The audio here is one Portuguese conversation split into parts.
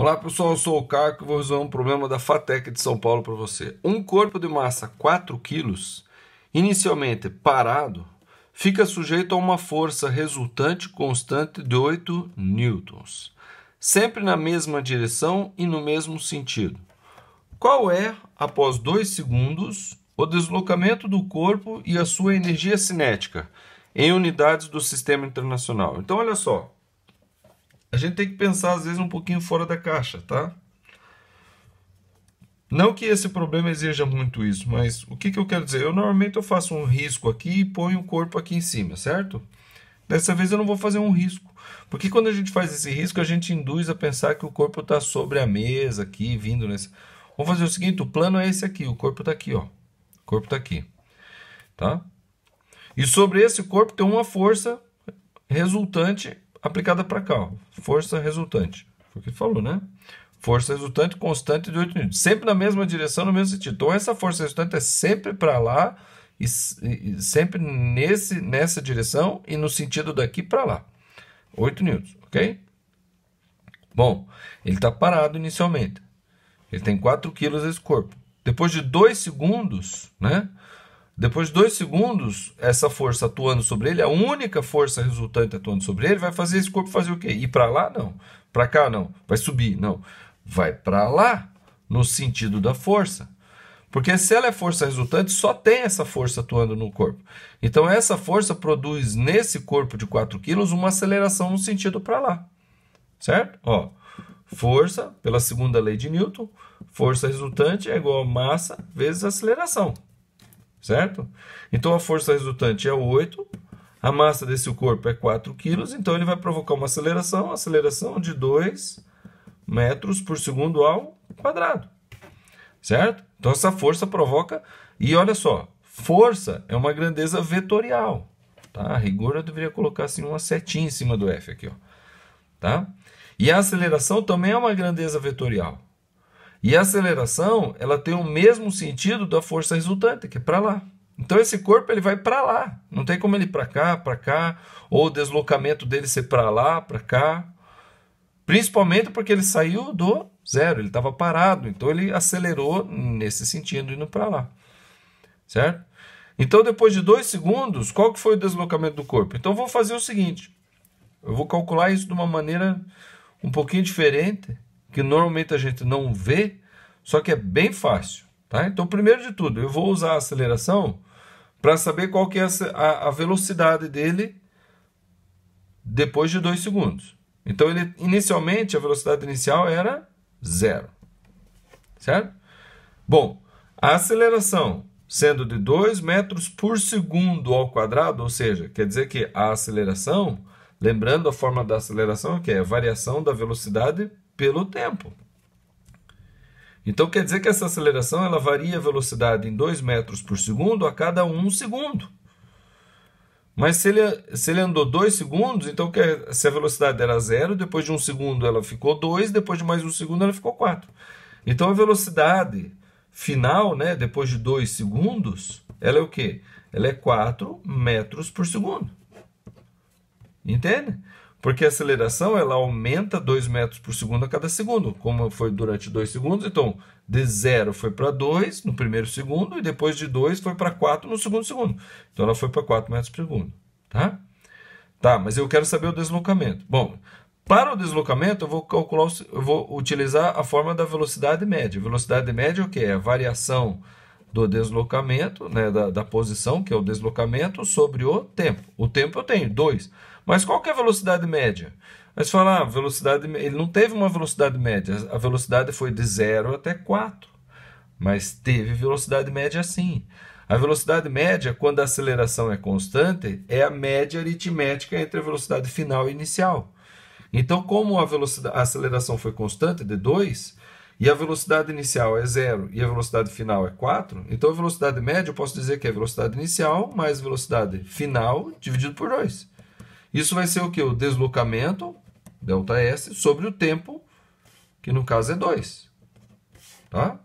Olá pessoal, eu sou o Caco e vou resolver um problema da FATEC de São Paulo para você. Um corpo de massa 4 kg, inicialmente parado, fica sujeito a uma força resultante constante de 8 newtons, sempre na mesma direção e no mesmo sentido. Qual é, após 2 segundos, o deslocamento do corpo e a sua energia cinética em unidades do sistema internacional? Então olha só, a gente tem que pensar às vezes um pouquinho fora da caixa, tá? Não que esse problema exija muito isso, mas o que, que eu quero dizer? Eu normalmente eu faço um risco aqui e ponho o corpo aqui em cima, certo? Dessa vez eu não vou fazer um risco, porque quando a gente faz esse risco, a gente induz a pensar que o corpo está sobre a mesa aqui, vindo nesse... Vamos fazer o seguinte, o plano é esse aqui, o corpo está aqui, ó. O corpo está aqui, tá? E sobre esse corpo tem uma força resultante aplicada para cá. Força resultante. Foi o que ele falou, né? Força resultante constante de 8 N. Sempre na mesma direção, no mesmo sentido. Então, essa força resultante é sempre para lá, e, e, sempre nesse, nessa direção e no sentido daqui para lá. 8 N, ok? Bom, ele está parado inicialmente. Ele tem 4 quilos esse corpo. Depois de 2 segundos, né? Depois de dois segundos, essa força atuando sobre ele, a única força resultante atuando sobre ele, vai fazer esse corpo fazer o quê? Ir para lá? Não. Para cá? Não. Vai subir? Não. Vai para lá, no sentido da força. Porque se ela é força resultante, só tem essa força atuando no corpo. Então, essa força produz nesse corpo de 4 quilos uma aceleração no sentido para lá. Certo? Ó, força, pela segunda lei de Newton, força resultante é igual a massa vezes aceleração certo? Então a força resultante é 8, a massa desse corpo é 4 kg, então ele vai provocar uma aceleração, aceleração de 2 metros por segundo ao quadrado, certo? Então essa força provoca, e olha só, força é uma grandeza vetorial, tá? A rigor eu deveria colocar assim uma setinha em cima do F aqui, ó, tá? E a aceleração também é uma grandeza vetorial, e a aceleração, ela tem o mesmo sentido da força resultante, que é para lá. Então esse corpo ele vai para lá, não tem como ele ir para cá, para cá, ou o deslocamento dele ser para lá, para cá. Principalmente porque ele saiu do zero, ele estava parado, então ele acelerou nesse sentido indo para lá. Certo? Então depois de dois segundos, qual que foi o deslocamento do corpo? Então eu vou fazer o seguinte, eu vou calcular isso de uma maneira um pouquinho diferente que normalmente a gente não vê, só que é bem fácil. Tá? Então, primeiro de tudo, eu vou usar a aceleração para saber qual que é a, a velocidade dele depois de 2 segundos. Então, ele, inicialmente, a velocidade inicial era zero. Certo? Bom, a aceleração sendo de 2 metros por segundo ao quadrado, ou seja, quer dizer que a aceleração, lembrando a forma da aceleração, que é a variação da velocidade pelo tempo. Então quer dizer que essa aceleração ela varia a velocidade em 2 metros por segundo a cada 1 um segundo. Mas se ele, se ele andou 2 segundos, então quer, se a velocidade era zero, depois de um segundo ela ficou 2, depois de mais um segundo ela ficou 4. Então a velocidade final, né, depois de 2 segundos, ela é o quê? Ela é 4 metros por segundo. Entende? Porque a aceleração ela aumenta 2 metros por segundo a cada segundo, como foi durante 2 segundos. Então, de 0 foi para 2 no primeiro segundo, e depois de 2 foi para 4 no segundo segundo. Então, ela foi para 4 metros por segundo. Tá? tá, mas eu quero saber o deslocamento. Bom, para o deslocamento, eu vou calcular, eu vou utilizar a forma da velocidade média. Velocidade média é o que? É a variação do deslocamento, né, da, da posição, que é o deslocamento, sobre o tempo. O tempo eu tenho 2. Mas qual que é a velocidade média? Mas falar, ah, velocidade, ele não teve uma velocidade média, a velocidade foi de 0 até 4. Mas teve velocidade média sim. A velocidade média, quando a aceleração é constante, é a média aritmética entre a velocidade final e inicial. Então, como a, velocidade, a aceleração foi constante de 2, e a velocidade inicial é 0 e a velocidade final é 4, então a velocidade média eu posso dizer que é a velocidade inicial mais velocidade final dividido por 2. Isso vai ser o que? O deslocamento, ΔS, sobre o tempo, que no caso é 2. Tá?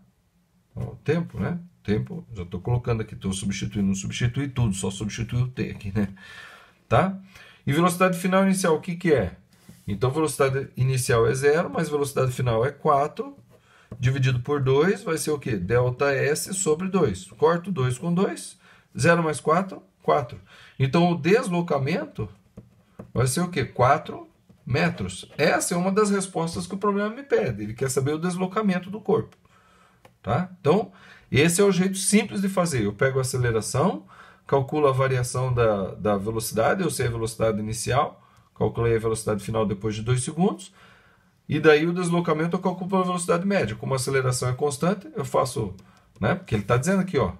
O tempo, né? Tempo, já estou colocando aqui, estou substituindo, não substitui tudo, só substitui o T aqui, né? Tá? E velocidade final inicial, o que, que é? Então, velocidade inicial é zero, mas velocidade final é 4, dividido por 2 vai ser o quê? ΔS sobre 2. Corto 2 com 2, 0 mais 4, 4. Então, o deslocamento Vai ser o quê? 4 metros. Essa é uma das respostas que o problema me pede. Ele quer saber o deslocamento do corpo. Tá? Então, esse é o jeito simples de fazer. Eu pego a aceleração, calculo a variação da, da velocidade, eu sei a velocidade inicial, calculei a velocidade final depois de 2 segundos, e daí o deslocamento eu calculo pela velocidade média. Como a aceleração é constante, eu faço, né? Porque ele está dizendo aqui, ó,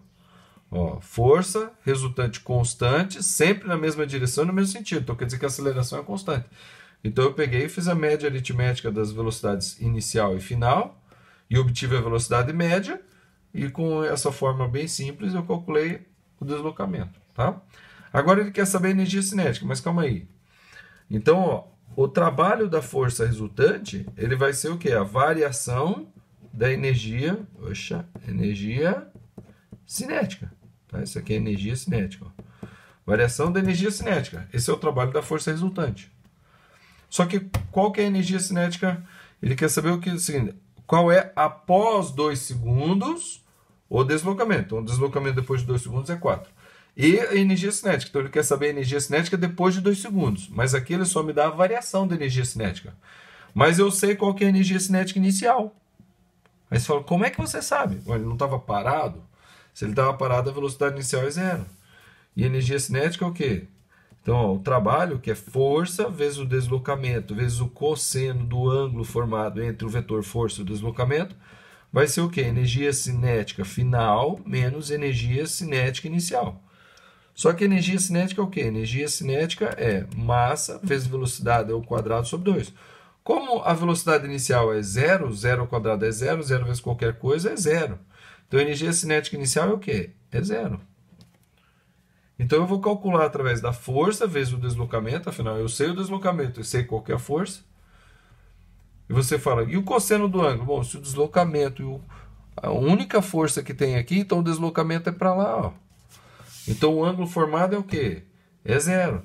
Ó, força resultante constante, sempre na mesma direção, no mesmo sentido. Então quer dizer que a aceleração é constante. Então eu peguei e fiz a média aritmética das velocidades inicial e final e obtive a velocidade média e com essa forma bem simples eu calculei o deslocamento, tá? Agora ele quer saber a energia cinética, mas calma aí. Então, ó, o trabalho da força resultante, ele vai ser o que? A variação da energia, poxa, energia cinética. Tá? Isso aqui é energia cinética. Ó. Variação da energia cinética. Esse é o trabalho da força resultante. Só que qual que é a energia cinética? Ele quer saber o que assim, qual é após 2 segundos o deslocamento. Então, o deslocamento depois de 2 segundos é 4. E a energia cinética. Então, ele quer saber a energia cinética depois de 2 segundos. Mas aqui ele só me dá a variação da energia cinética. Mas eu sei qual que é a energia cinética inicial. Aí você fala, como é que você sabe? Olha, ele não estava parado? Se ele estava parado, a velocidade inicial é zero. E energia cinética é o quê? Então, ó, o trabalho, que é força vezes o deslocamento, vezes o cosseno do ângulo formado entre o vetor força e o deslocamento, vai ser o quê? Energia cinética final menos energia cinética inicial. Só que energia cinética é o quê? Energia cinética é massa vezes velocidade ao quadrado sobre 2. Como a velocidade inicial é zero, zero ao quadrado é zero, zero vezes qualquer coisa é zero. Então, a energia cinética inicial é o quê? É zero. Então, eu vou calcular através da força vezes o deslocamento, afinal, eu sei o deslocamento, eu sei qual que é a força. E você fala, e o cosseno do ângulo? Bom, se o deslocamento e o, a única força que tem aqui, então o deslocamento é para lá. Ó. Então, o ângulo formado é o quê? É zero.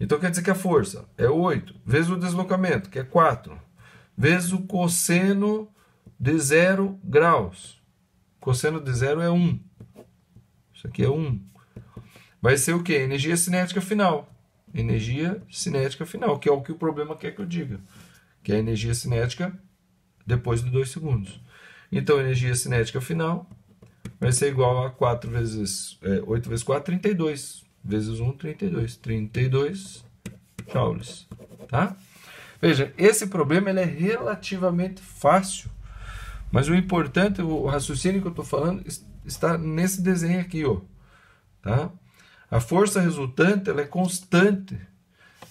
Então, quer dizer que a força é 8, vezes o deslocamento, que é 4, vezes o cosseno de zero graus. Cosseno de zero é 1. Isso aqui é 1. Vai ser o quê? Energia cinética final. Energia cinética final, que é o que o problema quer que eu diga. Que é a energia cinética depois de 2 segundos. Então, energia cinética final vai ser igual a 4 vezes... É, 8 vezes 4, 32. Vezes 1, 32. 32 joules, tá? Veja, esse problema ele é relativamente fácil. Mas o importante, o raciocínio que eu estou falando está nesse desenho aqui, ó, tá? A força resultante ela é constante,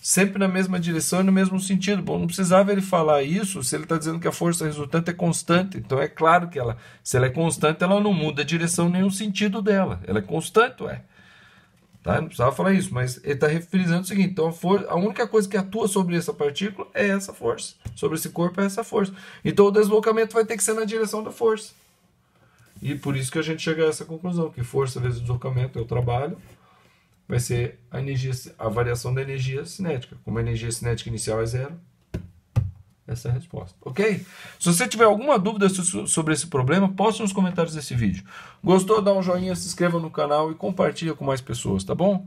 sempre na mesma direção e no mesmo sentido. Bom, não precisava ele falar isso se ele está dizendo que a força resultante é constante. Então é claro que ela, se ela é constante, ela não muda a direção nenhum sentido dela. Ela é constante, é. Tá? Não precisava falar isso, mas ele está refrisando o seguinte: então a, a única coisa que atua sobre essa partícula é essa força sobre esse corpo é essa força. Então o deslocamento vai ter que ser na direção da força. E por isso que a gente chega a essa conclusão, que força vezes deslocamento é o trabalho, vai ser a, energia, a variação da energia cinética. Como a energia cinética inicial é zero, essa é a resposta. Ok? Se você tiver alguma dúvida sobre esse problema, poste nos comentários desse vídeo. Gostou? Dá um joinha, se inscreva no canal e compartilha com mais pessoas, tá bom?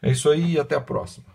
É isso aí e até a próxima.